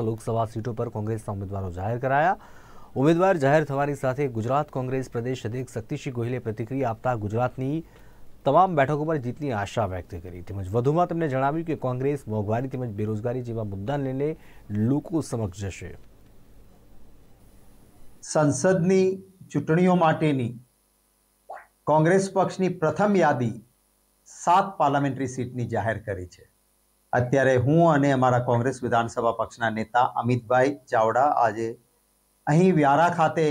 લોકસભા સીટો પર કોંગ્રેસના ઉમેદવારો જાહેર કરાયા ઉમેદવાર જાહેર થવાની સાથે ગુજરાત કોંગ્રેસ પ્રદેશ અધ્યક્ષ શક્તિસિંહ ગોહિલે પ્રતિક્રિયા આપતા ગુજરાતની તમામ બેઠકો પર જીતની આશા વ્યક્ત કરી તેમજ વધુમાં તેમણે જણાવ્યું કે કોંગ્રેસ મોંઘવારી તેમજ બેરોજગારી જેવા મુદ્દાને લઈને લોકો સમક્ષ જશે સંસદની ચૂંટણીઓ માટેની કોંગ્રેસ પક્ષની પ્રથમ યાદી સાત પાર્લામેન્ટરી સીટની જાહેર કરી છે અત્યારે હું અને અમારા કોંગ્રેસ વિધાનસભા પક્ષના નેતા અમિતભાઈ ચાવડા આજે અહીં વ્યારા ખાતે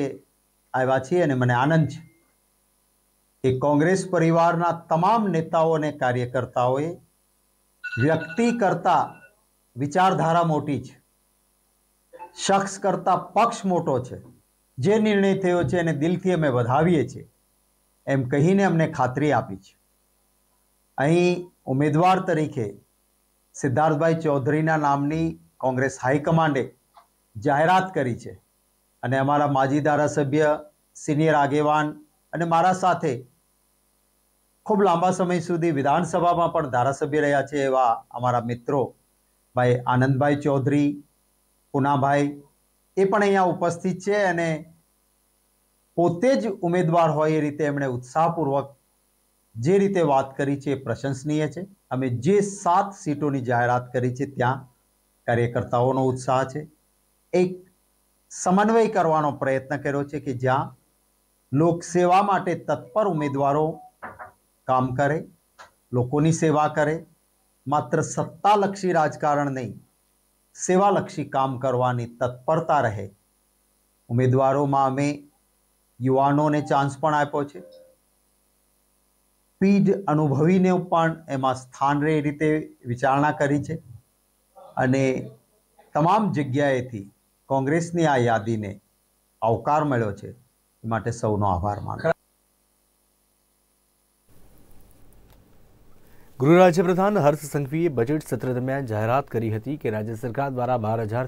આવ્યા છીએ અને મને આનંદ છે કે કોંગ્રેસ પરિવારના તમામ નેતાઓ અને કાર્યકર્તાઓએ વ્યક્તિ કરતા વિચારધારા મોટી છે શખ્સ કરતા પક્ષ મોટો છે જે નિર્ણય થયો છે એને દિલથી અમે વધાવીએ છીએ એમ કહીને અમને ખાતરી આપી છે અહીં ઉમેદવાર તરીકે સિદ્ધાર્થભાઈ ચૌધરીના નામની કોંગ્રેસ હાઈકમાન્ડે જાહેરાત કરી છે અને અમારા માજી ધારાસભ્ય સિનિયર આગેવાન અને મારા સાથે ખૂબ લાંબા સમય સુધી વિધાનસભામાં પણ ધારાસભ્ય રહ્યા છે એવા અમારા મિત્રો ભાઈ આનંદભાઈ ચૌધરી પુનાભાઈ એ પણ અહીંયા ઉપસ્થિત છે અને પોતે જ ઉમેદવાર હોય એ રીતે એમણે ઉત્સાહપૂર્વક જે રીતે વાત કરી છે એ પ્રશંસનીય છે અમે જે સાત સીટોની જાહેરાત કરી છે ત્યાં કાર્યકર્તાઓનો ઉત્સાહ છે એક સમન્વય કરવાનો પ્રયત્ન કર્યો છે કે જ્યાં લોકસેવા માટે તત્પર ઉમેદવારો કામ કરે લોકોની સેવા કરે માત્ર સત્તાલક્ષી રાજકારણ નહીં સેવાલક્ષી કામ કરવાની તત્પરતા રહે ઉમેદવારોમાં અમે યુવાનોને ચાન્સ પણ આપ્યો છે પીઢ અનુભવીને પણ એમાં સ્થાન રહે એ રીતે વિચારણા કરી છે અને તમામ જગ્યાએથી કોંગ્રેસની આ યાદીને આવકાર મળ્યો છે એ માટે સૌનો આભાર માનું ગૃહ રાજ્યપ્રધાન હર્ષ સંઘવીએ બજેટ સત્ર દરમિયાન જાહેરાત કરી હતી કે રાજ્ય સરકાર દ્વારા બાર હજાર